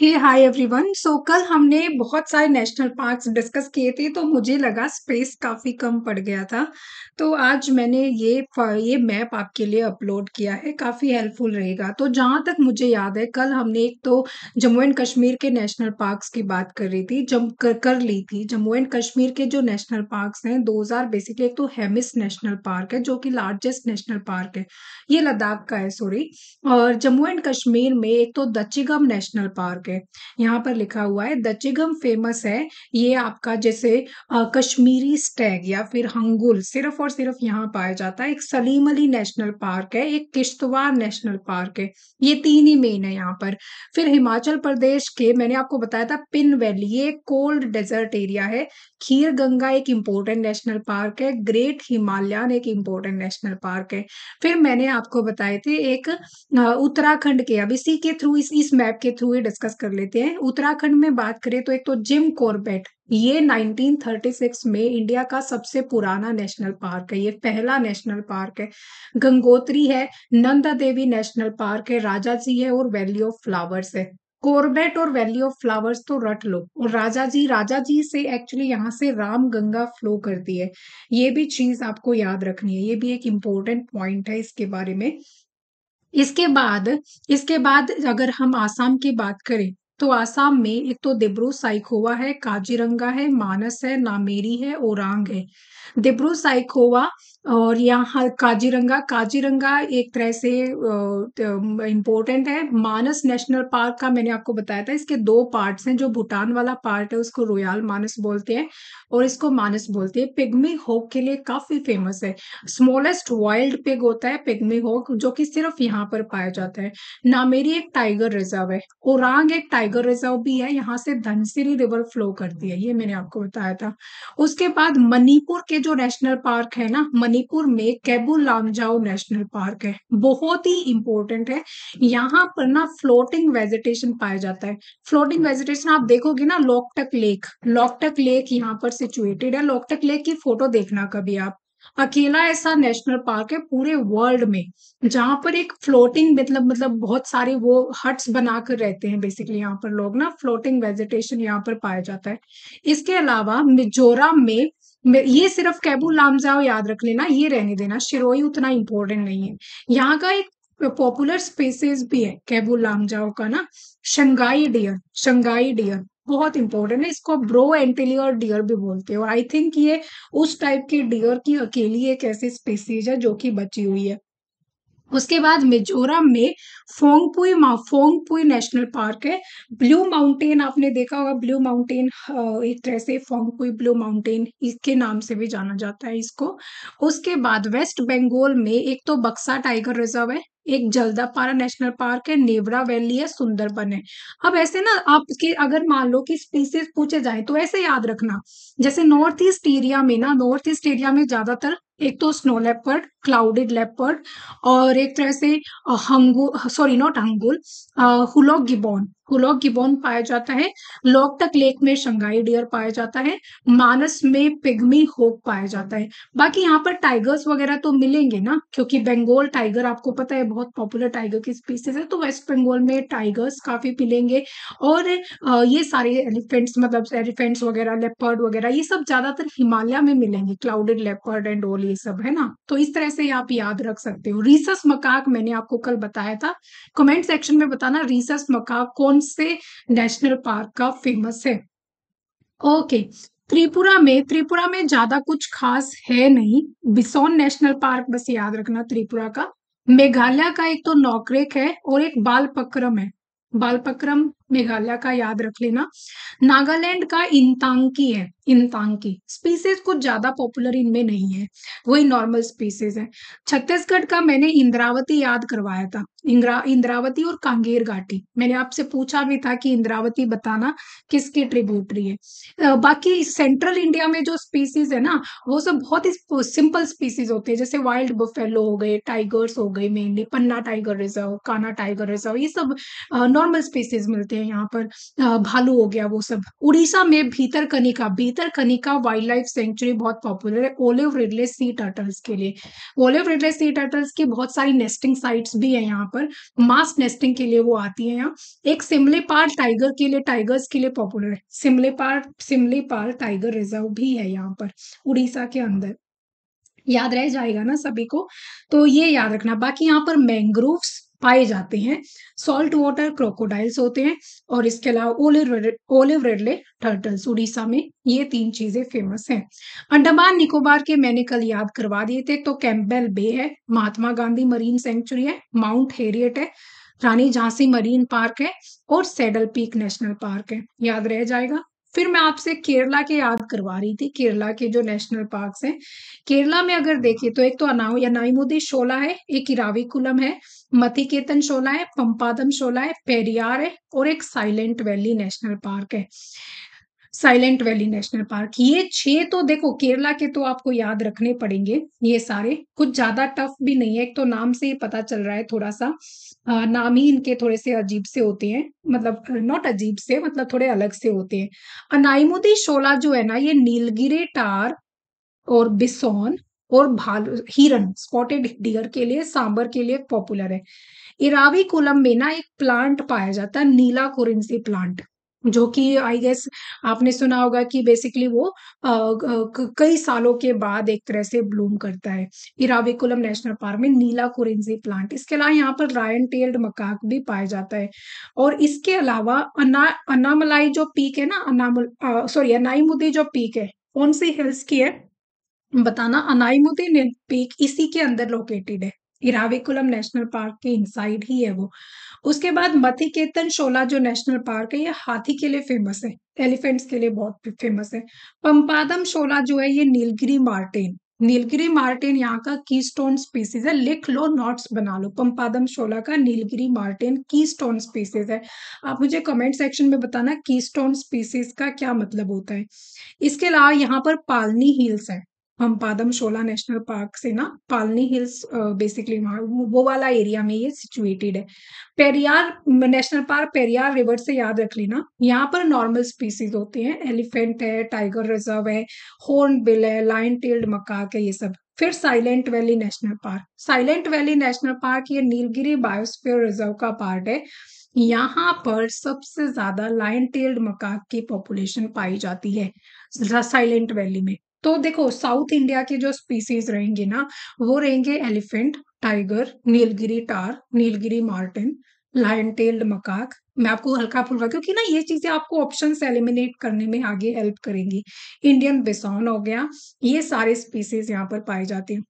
हे hi everyone so कल हमने बहुत सारे नेशनल पार्क्स डिस्कस किए थे तो मुझे लगा स्पेस काफ़ी कम पड़ गया था तो आज मैंने ये ये मैप आपके लिए अपलोड किया है काफ़ी हेल्पफुल रहेगा तो जहाँ तक मुझे याद है कल हमने एक तो जम्मू एंड कश्मीर के नेशनल पार्क्स की बात कर रही थी जम कर, कर ली थी जम्मू एंड कश्मीर के जो नेशनल पार्कस हैं दो बेसिकली एक तो हेमिस नेशनल पार्क है जो कि लार्जेस्ट नेशनल पार्क है ये लद्दाख का है सॉरी और जम्मू एंड कश्मीर में एक तो दचिगम नेशनल पार्क ओके यहाँ पर लिखा हुआ है द चिगम फेमस है ये आपका जैसे आ, कश्मीरी स्टैग या फिर हंगुल सिर्फ और सिर्फ यहाँ पाया जाता है एक सलीम अली नेशनल पार्क है एक किश्तवाड़ नेशनल पार्क है ये तीन ही मेन है यहाँ पर फिर हिमाचल प्रदेश के मैंने आपको बताया था पिन वैली ये कोल्ड डेजर्ट एरिया है खीर गंगा एक इम्पोर्टेंट नेशनल पार्क है ग्रेट हिमालयन एक इम्पोर्टेंट नेशनल पार्क है फिर मैंने आपको बताए थे एक उत्तराखंड के अब इसी के थ्रू इस इस मैप के थ्रू ही डिस्कस कर लेते हैं उत्तराखंड में बात करें तो एक तो जिम कॉर्बेट ये 1936 में इंडिया का सबसे पुराना नेशनल पार्क है ये पहला नेशनल पार्क है गंगोत्री है नंदा देवी नेशनल पार्क है राजा जी है और वैली ऑफ फ्लावर्स है कोरबेट और वैली ऑफ फ्लावर्स तो रट लो और राजा जी राजा जी से एक्चुअली यहाँ से राम गंगा फ्लो करती है ये भी चीज आपको याद रखनी है ये भी एक इम्पोर्टेंट पॉइंट है इसके बारे में इसके बाद इसके बाद अगर हम आसाम की बात करें तो आसाम में एक तो डिब्रू साइकोवा है काजीरंगा है मानस है नामेरी है ओरांग है डिब्रू साइकोवा और यहाँ काजीरंगा काजीरंगा एक तरह से इम्पोर्टेंट है मानस नेशनल पार्क का मैंने आपको बताया था इसके दो पार्ट्स हैं जो भूटान वाला पार्ट है उसको रोयाल मानस बोलते हैं और इसको मानस बोलते हैं पिग्मी होक के लिए काफ़ी फेमस है स्मॉलेस्ट वाइल्ड पिग होता है पिग्मी होक जो कि सिर्फ यहाँ पर पाया जाता है नामेरी एक टाइगर रिजर्व है ओरांग एक टाइगर रिजर्व भी है यहाँ से धनसिरी रिवर फ्लो करती है ये मैंने आपको बताया था उसके बाद मणिपुर के जो नेशनल पार्क है ना मणि मणिपुर में कैबू लामजाओ नेशनल पार्क है बहुत ही इंपॉर्टेंट है यहाँ पर ना फ्लोटिंग वेजिटेशन पाया जाता है फ्लोटिंग वेजिटेशन आप देखोगे ना लॉकटक लेक लॉकटक लेक यहाँ पर सिचुएटेड है लॉकटक लेक की फोटो देखना कभी आप अकेला ऐसा नेशनल पार्क है पूरे वर्ल्ड में जहां पर एक फ्लोटिंग मतलब मतलब बहुत सारे वो हट्स बनाकर रहते हैं बेसिकली यहाँ पर लोग ना फ्लोटिंग वेजिटेशन यहाँ पर पाया जाता है इसके अलावा मिजोरम में ये सिर्फ कैबुल लामजाओ याद रख लेना ये रहने देना शिरोई उतना इम्पोर्टेंट नहीं है यहाँ का एक पॉपुलर स्पेसेस भी है कैबू लामजाओ का ना शंघाई डियर शंघाई डियर बहुत इंपॉर्टेंट है इसको ब्रो एंटेलियर डियर भी बोलते हैं और आई थिंक ये उस टाइप के डियर की अकेली एक ऐसी स्पेसीज है जो कि बची हुई है उसके बाद मिजोरम में फोंगपुई फोंगपुई नेशनल पार्क है ब्लू माउंटेन आपने देखा होगा ब्लू माउंटेन एक तरह से फोंगपुई ब्लू माउंटेन इसके नाम से भी जाना जाता है इसको उसके बाद वेस्ट बंगाल में एक तो बक्सा टाइगर रिजर्व है एक जलदापारा नेशनल पार्क है नेवरा वैली है सुंदरबन है अब ऐसे ना आपके अगर मान लो कि स्पीसीज पूछे जाए तो ऐसे याद रखना जैसे नॉर्थ ईस्ट एरिया में ना नॉर्थ ईस्ट एरिया में ज्यादातर एक तो स्नो लेपर्ड क्लाउडेड लेपर्ड और एक तरह से hangul sorry not hangul hoolock gibbon कुलो गिबोन पाया जाता है लोकटक लेक में शंघाई डियर पाया जाता है मानस में पिग्मी होप पाया जाता है बाकी यहाँ पर टाइगर्स वगैरह तो मिलेंगे ना क्योंकि बंगाल टाइगर आपको पता है बहुत पॉपुलर टाइगर की स्पीसीज है तो वेस्ट बंगाल में टाइगर्स काफी मिलेंगे और ये सारे एलिफेंट्स मतलब एलिफेंट्स वगैरह लेपर्ड वगैरह ये सब ज्यादातर हिमालय में मिलेंगे क्लाउडेड लेपर्ड एंड ऑल ये सब है ना तो इस तरह से आप याद रख सकते हो रिसस मकाक मैंने आपको कल बताया था कमेंट सेक्शन में बताना रिसस मकाक कौन नाम से नेशनल पार्क का फेमस है ओके त्रिपुरा में त्रिपुरा में ज्यादा कुछ खास है नहीं बिसोन नेशनल पार्क बस याद रखना त्रिपुरा का मेघालय का एक तो नौकरेक है और एक बालपक्रम है बालपक्रम मेघालय का याद रख लेना नागालैंड का इंतांकी है इंतांकी स्पीसीज कुछ ज्यादा पॉपुलर इनमें नहीं है वही नॉर्मल स्पीसीज है छत्तीसगढ़ का मैंने इंद्रावती याद करवाया था इंद्रा इंद्रावती और कांगेर घाटी मैंने आपसे पूछा भी था कि इंद्रावती बताना किसकी ट्रिब्यूटरी है बाकी सेंट्रल इंडिया में जो स्पीसीज है ना वो सब बहुत ही सिंपल स्पीसीज होते हैं जैसे वाइल्ड बफेलो हो गए टाइगर्स हो गए mainly Panna tiger reserve Kanha tiger reserve ये सब नॉर्मल स्पीसीज मिलते हैं हैं यहाँ पर भालू हो गया वो सब उड़ीसा में Bhitarkanika Bhitarkanika wildlife sanctuary बहुत पॉपुलर है ओलिव रिडले सी टर्टल्स के लिए ओलिव रिडले सी टर्टल्स की बहुत सारी नेस्टिंग साइट्स भी है यहाँ पर मास नेस्टिंग के लिए वो आती है यहाँ एक सिमले पार टाइगर के लिए टाइगर्स के लिए पॉपुलर है सिमले पार सिमले पार टाइगर रिजर्व भी है यहाँ पर उड़ीसा के अंदर याद रह जाएगा ना सभी को तो ये याद रखना बाकी यहाँ पर मैंग्रोव्स पाए जाते हैं सॉल्ट वाटर क्रोकोडाइल्स होते हैं और इसके अलावा olive red, olive ridley turtles Orissa में ये तीन चीजें फेमस हैं अंडमान निकोबार के मैंने कल याद करवा दिए थे तो कैम्बेल बे है महात्मा गांधी मरीन सेंचुरी है माउंट हेरियट है रानी झांसी मरीन पार्क है और सेडल पीक नेशनल पार्क है याद रह जाएगा फिर मैं आपसे केरला के याद करवा रही थी केरला के जो नेशनल पार्क हैं केरला में अगर देखें तो एक तो अनाव या नाइमुदी शोला है एक इराविकुलम है मतिकेतन शोला है पंपादम शोला है पेरियार है और एक साइलेंट वैली नेशनल पार्क है साइलेंट वैली नेशनल पार्क ये छह तो देखो केरला के तो आपको याद रखने पड़ेंगे ये सारे कुछ ज्यादा टफ भी नहीं है एक तो नाम से ही पता चल रहा है थोड़ा सा आ, नाम ही इनके थोड़े से अजीब से होते हैं मतलब नॉट अजीब से मतलब थोड़े अलग से होते हैं अनाइमुदी शोला जो है ना ये नीलगिरी टार और बिसोन और भाल हिरन स्पॉटेड डियर के लिए सांबर के लिए पॉपुलर है इरावी कोलम में ना एक प्लांट पाया जाता है नीला कोरिंसी प्लांट जो कि आई गेस आपने सुना होगा कि बेसिकली वो कई सालों के बाद एक तरह से ब्लूम करता है इराविकुलम नेशनल पार्क में नीला कुरेंजी प्लांट इसके अलावा यहाँ पर रायन टेल्ड मकाक भी पाया जाता है और इसके अलावा अना अनामलाई जो पीक है ना अनामल सॉरी अनाईमुदी जो पीक है कौन सी हिल्स की है बताना अनाईमुदी पीक इसी के अंदर लोकेटेड है इराविकुलम नेशनल पार्क के इनसाइड ही है वो उसके बाद मथिकेतन शोला जो नेशनल पार्क है ये हाथी के लिए फेमस है एलिफेंट्स के लिए बहुत फेमस है पंपादम शोला जो है ये नीलगिरी मार्टेन नीलगिरी मार्टेन यहाँ का की स्टोन स्पीसीज है लिख लो नोट्स बना लो पंपादम शोला का नीलगिरी मार्टेन की स्टोन स्पीसीज है आप मुझे कमेंट सेक्शन में बताना की स्टोन स्पीसीज का क्या मतलब होता है इसके अलावा यहाँ पर पालनी हिल्स है हम पादम शोला नेशनल पार्क से ना पालनी हिल्स बेसिकली वहाँ वो वाला एरिया में ये सिचुएटेड है Periyar national park Periyar river से याद रख लेना यहाँ पर नॉर्मल स्पीसीज होती हैं एलिफेंट है टाइगर रिजर्व है हॉर्न बिल है लाइन टेल्ड मकाक है ये सब फिर Silent valley national park Silent valley national park ये नीलगिरी बायोस्फीयर रिजर्व का पार्ट है यहाँ पर सबसे ज्यादा लाइन टेल्ड मकाक की पॉपुलेशन पाई जाती है साइलेंट वैली में तो देखो साउथ इंडिया के जो स्पीसीज रहेंगे ना वो रहेंगे elephant tiger Nilgiri tahr Nilgiri marten lion tailed macaque मैं आपको हल्का फुल्का क्योंकि ना ये चीजें आपको ऑप्शन एलिमिनेट करने में आगे हेल्प करेंगी इंडियन बिसॉन हो गया ये सारे स्पीसीज यहाँ पर पाए जाते हैं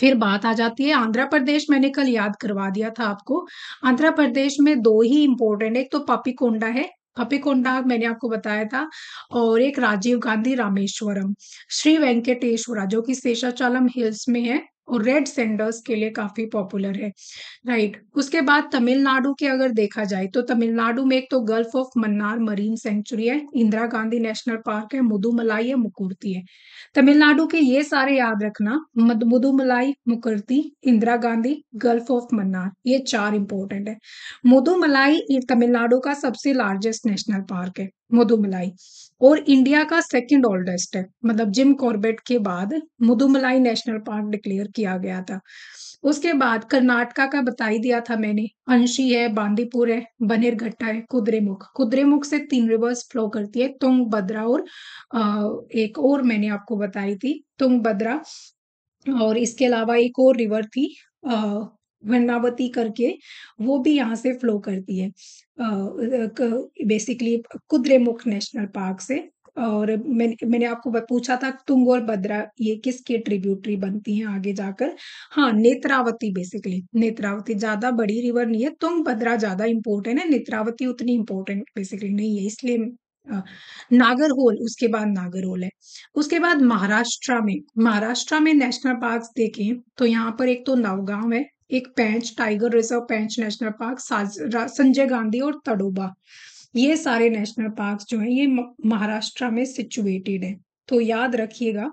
फिर बात आ जाती है आंध्र प्रदेश मैंने कल याद करवा दिया था आपको आंध्र प्रदेश में दो ही इंपॉर्टेंट एक तो कोंडा है कपिकोंडा मैंने आपको बताया था और एक राजीव गांधी रामेश्वरम श्री वेंकटेश्वरा जो कि शेषाचालम हिल्स में है और रेड सेंडर्स के लिए काफी पॉपुलर है राइट उसके बाद तमिलनाडु के अगर देखा जाए तो तमिलनाडु में एक तो Gulf of Mannar marine sanctuary है इंदिरा गांधी नेशनल पार्क है मुदुमलाई है मुकुर्ती है तमिलनाडु के ये सारे याद रखना मुदुमलाई मुकुर्ती इंदिरा गांधी गल्फ ऑफ मन्नार ये चार इंपॉर्टेंट है मुदुमलाई तमिलनाडु का सबसे लार्जेस्ट नेशनल पार्क है मुदुमलाई और इंडिया का सेकंड ओल्डेस्ट है मतलब जिम कॉर्बेट के बाद मुदुमलाई नेशनल पार्क डिक्लेयर किया गया था उसके बाद कर्नाटका का बताई दिया था मैंने अंशी है बांदीपुर है बनेरघट्टा है कुद्रेमुख कुद्रेमुख से तीन रिवर्स फ्लो करती है तुंग बद्रा और एक और मैंने आपको बताई थी तुंग बद्रा और इसके अलावा एक और रिवर थी वृंदावती करके वो भी यहाँ से फ्लो करती है बेसिकली कुद्रेमुख नेशनल पार्क से और मैंने मैंने आपको पूछा था तुंग और बद्रा ये किसके ट्रिब्यूटरी बनती हैं आगे जाकर हाँ नेत्रावती बेसिकली नेत्रावती ज़्यादा बड़ी रिवर नहीं है तुंग बद्रा ज़्यादा इंपॉर्टेंट है नेत्रावती उतनी इंपॉर्टेंट बेसिकली नहीं है इसलिए होल उसके बाद नागरहोल है उसके बाद महाराष्ट्र में महाराष्ट्र में नेशनल पार्क देखें तो यहाँ पर एक तो नवगांव है एक Pench tiger reserve Pench national park Sanjay Gandhi और तड़ोबा ये सारे नेशनल पार्क जो हैं ये महाराष्ट्र में सिचुएटेड हैं तो याद रखिएगा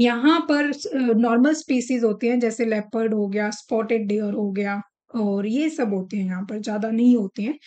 यहाँ पर नॉर्मल स्पीसीज होती हैं जैसे लेपर्ड हो गया स्पॉटेड डियर हो गया और ये सब होते हैं यहाँ पर ज़्यादा नहीं होते हैं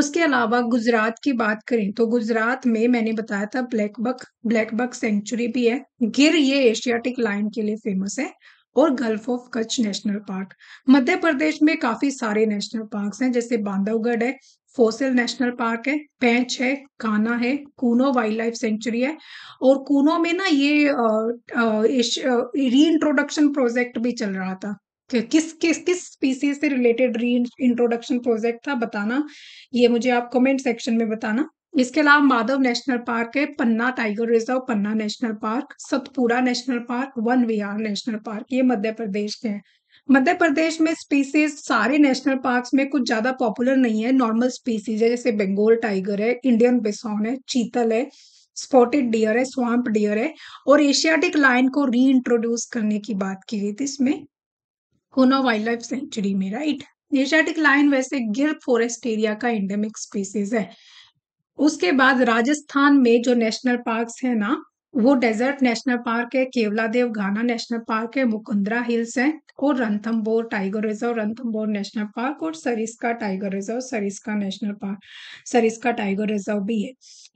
उसके अलावा गुजरात की बात करें तो गुजरात में मैंने बताया था black buck black buck sanctuary भी है गिर ये एशियाटिक लाइन के लिए फेमस है और Gulf of Kutch national park Madhya Pradesh में काफी सारे नेशनल पार्क हैं जैसे बांधवगढ़ है फोसिल नेशनल पार्क है पैंच है काना है कूनो वाइल्ड लाइफ सेंचुरी है और कूनो में ना ये री इंट्रोडक्शन प्रोजेक्ट भी चल रहा था कि किस किस किस स्पीसीज से रिलेटेड री इंट्रोडक्शन प्रोजेक्ट था बताना ये मुझे आप कमेंट सेक्शन में बताना इसके अलावा माधव नेशनल पार्क है Panna tiger reserve Panna national park Satpura national park Van Vihar national park ये मध्य प्रदेश के हैं मध्य प्रदेश में स्पीसीज सारे नेशनल पार्क्स में कुछ ज्यादा पॉपुलर नहीं है नॉर्मल स्पीसीज है जैसे बंगाल टाइगर है इंडियन बिसॉन है चीतल है स्पॉटेड डियर है स्वाम्प डियर है और एशियाटिक लाइन को री इंट्रोड्यूस करने की बात की गई थी इसमें कोना वाइल्ड लाइफ सेंचुरी में राइट एशियाटिक लाइन वैसे गिर फॉरेस्ट एरिया का एंडेमिक स्पीसीज है उसके बाद राजस्थान में जो नेशनल पार्क्स है ना वो डेजर्ट नेशनल पार्क है केवला देव घाना नेशनल पार्क है मुकुंद्रा हिल्स है और Ranthambore tiger reserve Ranthambore national park और Sariska tiger reserve Sariska national park Sariska tiger reserve भी है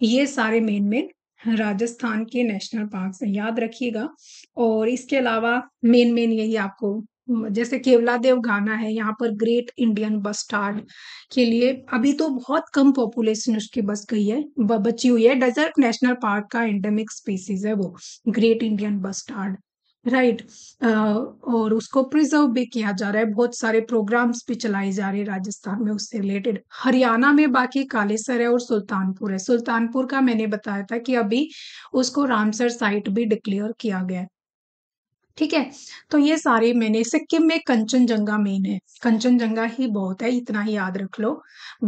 ये सारे मेन मेन राजस्थान के नेशनल पार्क है याद रखिएगा और इसके अलावा मेन मेन यही आपको जैसे केवला देव गाना है यहाँ पर ग्रेट इंडियन बस स्टार्ड के लिए अभी तो बहुत कम पॉपुलेशन उसकी बस गई है बची हुई है डेजर्ट नेशनल पार्क का एंडेमिक स्पीसीज है वो ग्रेट इंडियन बस स्टार्ड राइट और उसको प्रिजर्व भी किया जा रहा है बहुत सारे प्रोग्राम्स भी चलाए जा रहे हैं राजस्थान में उससे रिलेटेड हरियाणा में बाकी कालेसर है और सुल्तानपुर है सुल्तानपुर का मैंने बताया था कि अभी उसको रामसर साइट भी डिक्लेयर किया गया है ठीक है तो ये सारे मैंने सिक्किम में कंचनजंगा मेन है कंचनजंगा ही बहुत है इतना ही याद रख लो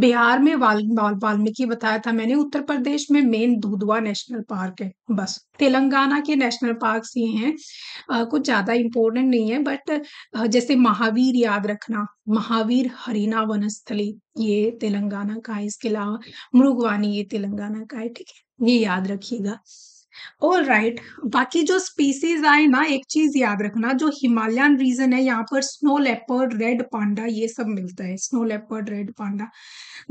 बिहार में वाल, वाल, वाल्मीकि बताया था मैंने उत्तर प्रदेश में मेन दूधवा नेशनल पार्क है बस तेलंगाना के नेशनल पार्क ये हैं कुछ ज़्यादा इंपॉर्टेंट नहीं है बट जैसे महावीर याद रखना महावीर हरिना वनस्थली ये तेलंगाना का है इसके अलावा मृगवानी ये तेलंगाना का है ठीक है ये याद रखिएगा ऑल राइट right. बाकी जो स्पीसीज आए ना एक चीज याद रखना जो हिमालयन रीजन है यहाँ पर स्नो लेपर्ड रेड पांडा ये सब मिलता है स्नो लेपर्ड रेड पांडा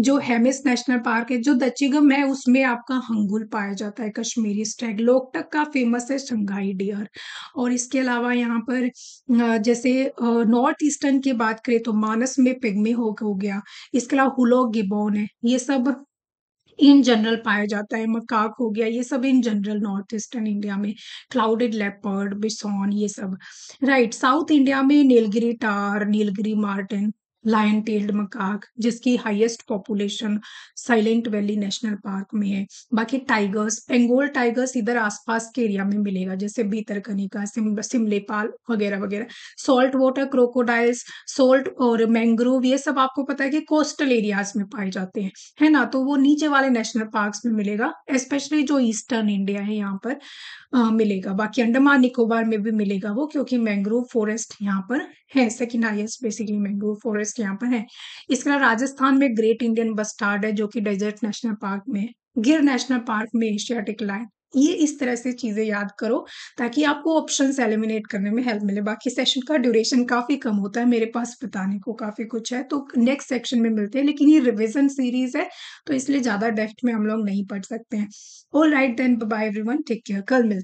जो हेमिस नेशनल पार्क है जो दचिगम है उसमें आपका हंगुल पाया जाता है कश्मीरी स्टैग लोकटक का फेमस है शंघाई डियर और इसके अलावा यहाँ पर जैसे नॉर्थ ईस्टर्न की बात करें तो मानस में पिग्मी हो, हो गया इसके अलावा हुलो गिबोन है ये सब इन जनरल पाया जाता है मकाक हो गया ये सब in general north eastern India में क्लाउडेड लेपर्ड बिसोन ये सब राइट साउथ इंडिया में Nilgiri tahr Nilgiri marten lion tailed macaque जिसकी highest population Silent valley national park में है बाकी टाइगर्स पेंगोल टाइगर्स इधर आसपास के एरिया में मिलेगा जैसे भीतरकनिका सिम सिमलेपाल वगैरह वगैरह सॉल्ट वाटर क्रोकोडाइल्स सोल्ट और मैंग्रोव ये सब आपको पता है कि कोस्टल एरियाज में पाए जाते हैं है ना तो वो नीचे वाले नेशनल पार्क में मिलेगा स्पेशली जो ईस्टर्न इंडिया है यहाँ पर आ, मिलेगा बाकी अंडमान निकोबार में भी मिलेगा वो क्योंकि मैंग्रोव फॉरेस्ट यहाँ पर है second highest basically mangrove forest forest यहाँ पर है इसके अलावा राजस्थान में ग्रेट इंडियन बस्टार्ड है जो कि डेजर्ट नेशनल पार्क में है गिर नेशनल पार्क में एशियाटिक लाइन ये इस तरह से चीजें याद करो ताकि आपको ऑप्शन एलिमिनेट करने में हेल्प मिले बाकी सेशन का ड्यूरेशन काफी कम होता है मेरे पास बताने को काफी कुछ है तो नेक्स्ट सेक्शन में मिलते हैं लेकिन ये रिवीजन सीरीज है तो इसलिए ज्यादा डेफ्ट में हम लोग नहीं पढ़ सकते हैं all right then bye everyone take care कल मिलते